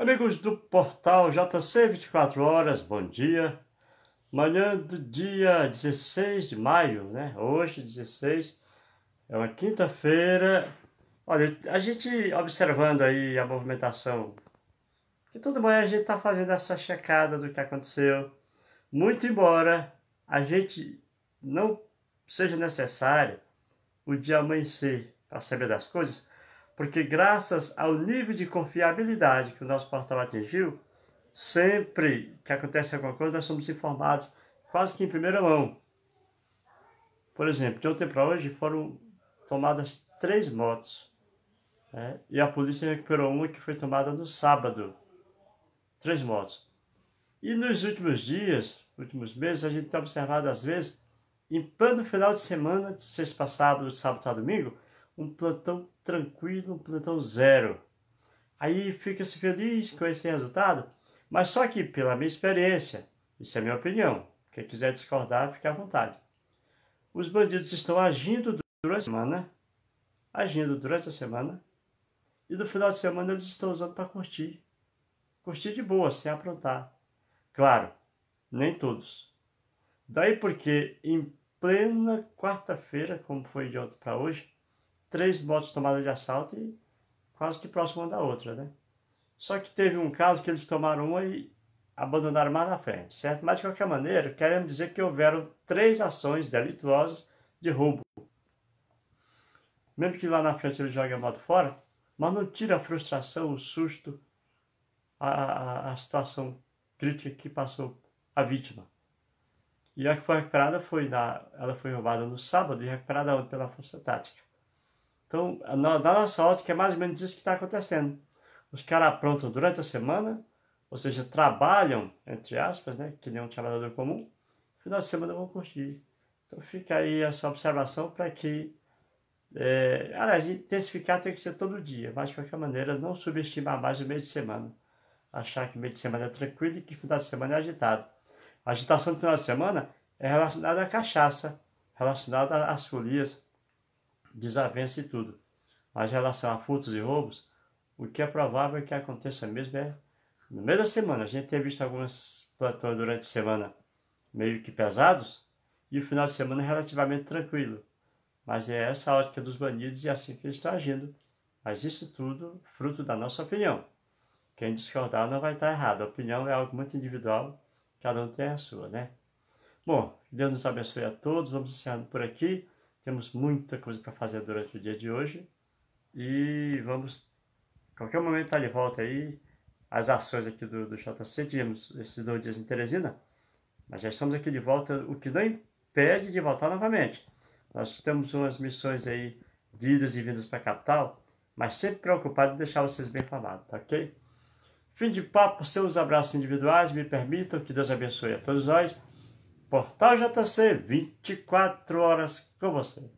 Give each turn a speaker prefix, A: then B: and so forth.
A: Amigos do portal JC 24 Horas, bom dia. Manhã do dia 16 de maio, né? Hoje, 16, é uma quinta-feira. Olha, a gente observando aí a movimentação, que toda manhã a gente está fazendo essa checada do que aconteceu. Muito embora a gente não seja necessário o dia amanhecer para saber das coisas, porque graças ao nível de confiabilidade que o nosso portal atingiu, sempre que acontece alguma coisa, nós somos informados quase que em primeira mão. Por exemplo, de ontem para hoje foram tomadas três motos né? e a polícia recuperou uma que foi tomada no sábado. Três motos. E nos últimos dias, últimos meses, a gente tem tá observado às vezes, em plano final de semana, de sexta para sábado, de sábado para domingo, um plantão tranquilo, um plantão zero. Aí fica-se feliz com esse resultado, mas só que pela minha experiência, isso é minha opinião, quem quiser discordar, fique à vontade. Os bandidos estão agindo durante a semana, agindo durante a semana, e no final de semana eles estão usando para curtir. Curtir de boa, sem aprontar. Claro, nem todos. Daí porque em plena quarta-feira, como foi de ontem para hoje, três motos tomadas de assalto e quase que próximo uma da outra, né? Só que teve um caso que eles tomaram uma e abandonaram mais na frente, certo? Mas de qualquer maneira, queremos dizer que houveram três ações delituosas de roubo. Mesmo que lá na frente ele jogue a moto fora, mas não tira a frustração, o susto, a, a, a situação crítica que passou a vítima. E a que foi recuperada foi na, ela foi roubada no sábado e recuperada pela força tática. Então, na, na nossa ótica, é mais ou menos isso que está acontecendo. Os caras aprontam durante a semana, ou seja, trabalham, entre aspas, né, que nem um trabalhador comum, final de semana vão curtir. Então fica aí essa observação para que, é, aliás, intensificar tem que ser todo dia, mas de qualquer maneira não subestimar mais o mês de semana. Achar que o mês de semana é tranquilo e que o final de semana é agitado. A agitação do final de semana é relacionada à cachaça, relacionada às folias, desavença e tudo. Mas em relação a furtos e roubos, o que é provável é que aconteça mesmo é no meio da semana. A gente tem visto algumas plantões durante a semana meio que pesados e o final de semana é relativamente tranquilo. Mas é essa a ótica dos banidos e é assim que eles estão agindo. Mas isso tudo fruto da nossa opinião. Quem discordar não vai estar errado. A opinião é algo muito individual, cada um tem a sua, né? Bom, Deus nos abençoe a todos. Vamos encerrando por aqui. Temos muita coisa para fazer durante o dia de hoje e vamos, qualquer momento estar tá de volta aí. As ações aqui do, do JC, tivemos esses dois dias em Teresina, mas já estamos aqui de volta, o que não impede de voltar novamente. Nós temos umas missões aí de idas e vindas para a capital, mas sempre preocupado em deixar vocês bem informados, tá ok? Fim de papo, seus abraços individuais, me permitam que Deus abençoe a todos nós. Portal JC, 24 horas com você.